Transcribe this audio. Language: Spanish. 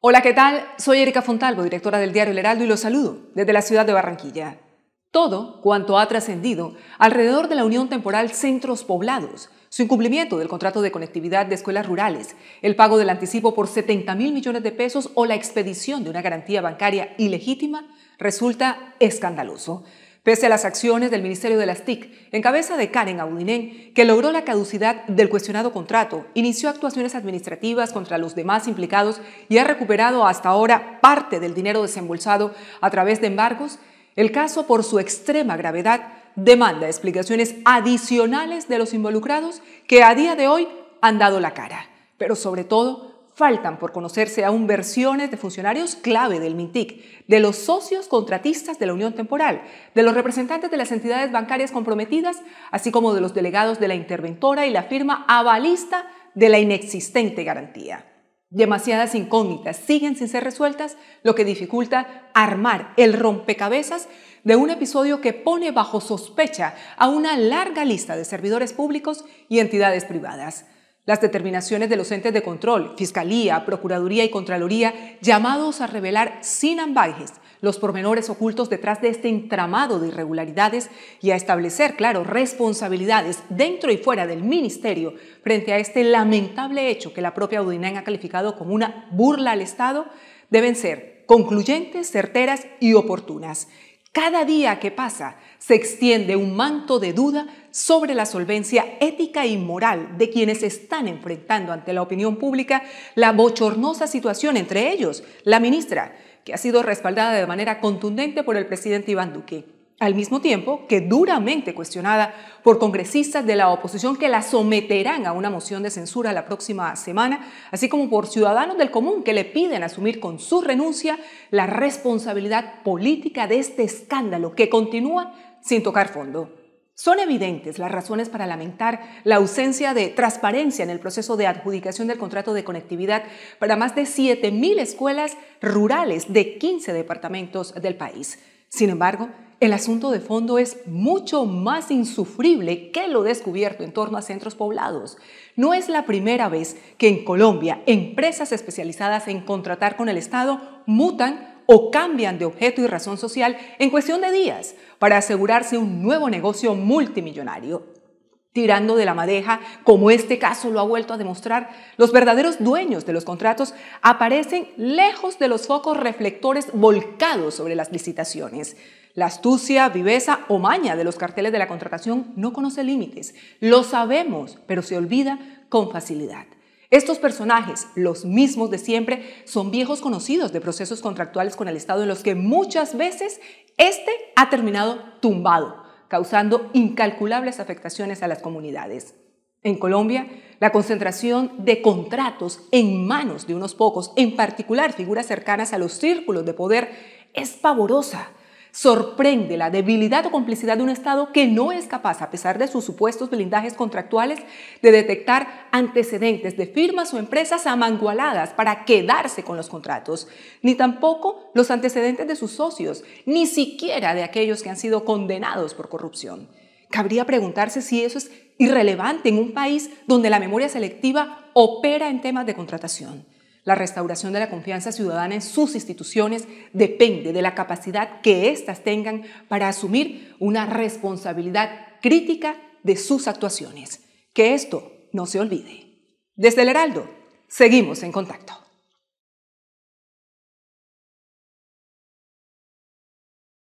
Hola, ¿qué tal? Soy Erika Fontalvo, directora del diario El Heraldo, y los saludo desde la ciudad de Barranquilla. Todo cuanto ha trascendido alrededor de la unión temporal centros poblados, su incumplimiento del contrato de conectividad de escuelas rurales, el pago del anticipo por 70 mil millones de pesos o la expedición de una garantía bancaria ilegítima, resulta escandaloso. Pese a las acciones del Ministerio de las TIC, en cabeza de Karen Audinén, que logró la caducidad del cuestionado contrato, inició actuaciones administrativas contra los demás implicados y ha recuperado hasta ahora parte del dinero desembolsado a través de embargos, el caso, por su extrema gravedad, demanda explicaciones adicionales de los involucrados que a día de hoy han dado la cara, pero sobre todo Faltan por conocerse aún versiones de funcionarios clave del MINTIC, de los socios contratistas de la Unión Temporal, de los representantes de las entidades bancarias comprometidas, así como de los delegados de la interventora y la firma avalista de la inexistente garantía. Demasiadas incógnitas siguen sin ser resueltas, lo que dificulta armar el rompecabezas de un episodio que pone bajo sospecha a una larga lista de servidores públicos y entidades privadas. Las determinaciones de los entes de control, Fiscalía, Procuraduría y Contraloría, llamados a revelar sin ambajes los pormenores ocultos detrás de este entramado de irregularidades y a establecer, claro, responsabilidades dentro y fuera del Ministerio frente a este lamentable hecho que la propia Udinán ha calificado como una burla al Estado, deben ser concluyentes, certeras y oportunas. Cada día que pasa se extiende un manto de duda sobre la solvencia ética y moral de quienes están enfrentando ante la opinión pública la bochornosa situación, entre ellos la ministra, que ha sido respaldada de manera contundente por el presidente Iván Duque al mismo tiempo que duramente cuestionada por congresistas de la oposición que la someterán a una moción de censura la próxima semana, así como por ciudadanos del común que le piden asumir con su renuncia la responsabilidad política de este escándalo que continúa sin tocar fondo. Son evidentes las razones para lamentar la ausencia de transparencia en el proceso de adjudicación del contrato de conectividad para más de 7.000 escuelas rurales de 15 departamentos del país. Sin embargo, el asunto de fondo es mucho más insufrible que lo descubierto en torno a centros poblados. No es la primera vez que en Colombia empresas especializadas en contratar con el Estado mutan o cambian de objeto y razón social en cuestión de días para asegurarse un nuevo negocio multimillonario tirando de la madeja, como este caso lo ha vuelto a demostrar, los verdaderos dueños de los contratos aparecen lejos de los focos reflectores volcados sobre las licitaciones. La astucia, viveza o maña de los carteles de la contratación no conoce límites. Lo sabemos, pero se olvida con facilidad. Estos personajes, los mismos de siempre, son viejos conocidos de procesos contractuales con el Estado en los que muchas veces este ha terminado tumbado causando incalculables afectaciones a las comunidades. En Colombia, la concentración de contratos en manos de unos pocos, en particular figuras cercanas a los círculos de poder, es pavorosa Sorprende la debilidad o complicidad de un Estado que no es capaz, a pesar de sus supuestos blindajes contractuales, de detectar antecedentes de firmas o empresas amangualadas para quedarse con los contratos, ni tampoco los antecedentes de sus socios, ni siquiera de aquellos que han sido condenados por corrupción. Cabría preguntarse si eso es irrelevante en un país donde la memoria selectiva opera en temas de contratación. La restauración de la confianza ciudadana en sus instituciones depende de la capacidad que éstas tengan para asumir una responsabilidad crítica de sus actuaciones. Que esto no se olvide. Desde el Heraldo, seguimos en contacto.